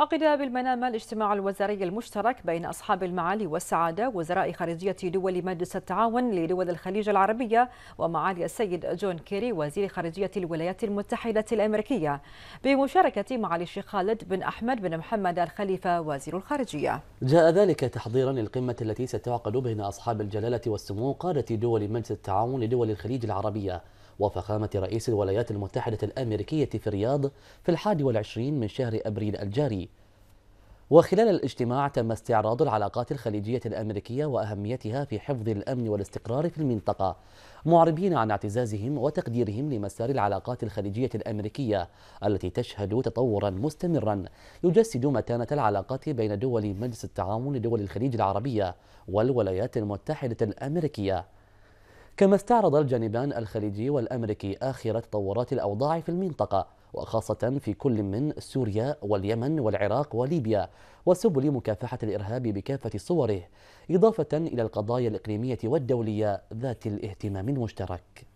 عقد بالمنامة الاجتماع الوزاري المشترك بين أصحاب المعالي والسعادة وزراء خارجية دول مجلس التعاون لدول الخليج العربية ومعالي السيد جون كيري وزير خارجية الولايات المتحدة الأمريكية بمشاركة معالي الشيخ خالد بن أحمد بن محمد الخليفة وزير الخارجية جاء ذلك تحضيرا للقمة التي ستعقد بين أصحاب الجلالة والسمو قادة دول مجلس التعاون لدول الخليج العربية وفخامة رئيس الولايات المتحدة الأمريكية في الرياض في الحادي والعشرين من شهر أبريل الجاري وخلال الاجتماع تم استعراض العلاقات الخليجية الأمريكية وأهميتها في حفظ الأمن والاستقرار في المنطقة معربين عن اعتزازهم وتقديرهم لمسار العلاقات الخليجية الأمريكية التي تشهد تطورا مستمرا يجسد متانة العلاقات بين دول مجلس التعاون لدول الخليج العربية والولايات المتحدة الأمريكية كما استعرض الجانبان الخليجي والأمريكي آخر تطورات الأوضاع في المنطقة وخاصة في كل من سوريا واليمن والعراق وليبيا وسبل مكافحة الإرهاب بكافة صوره إضافة إلى القضايا الإقليمية والدولية ذات الاهتمام المشترك